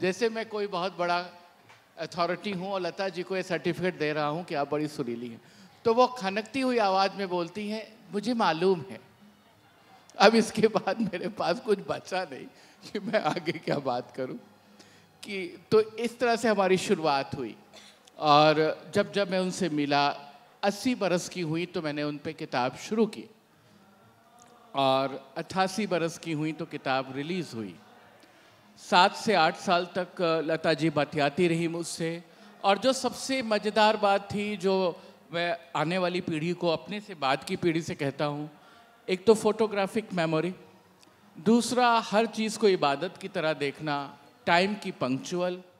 जैसे मैं कोई बहुत बड़ा अथॉरिटी हूँ और लता जी को ये सर्टिफिकेट दे रहा हूँ कि आप बड़ी सुरीली हैं तो वो खनकती हुई आवाज़ में बोलती हैं मुझे मालूम है अब इसके बाद मेरे पास कुछ बचा नहीं कि मैं आगे क्या बात करूं कि तो इस तरह से हमारी शुरुआत हुई और जब जब मैं उनसे मिला अस्सी बरस की हुई तो मैंने उन पर किताब शुरू की और अट्ठासी बरस की हुई तो किताब रिलीज़ हुई सात से आठ साल तक लता जी बतियाती रही मुझसे और जो सबसे मज़ेदार बात थी जो मैं आने वाली पीढ़ी को अपने से बाद की पीढ़ी से कहता हूँ एक तो फोटोग्राफिक मेमोरी दूसरा हर चीज़ को इबादत की तरह देखना टाइम की पंक्चुअल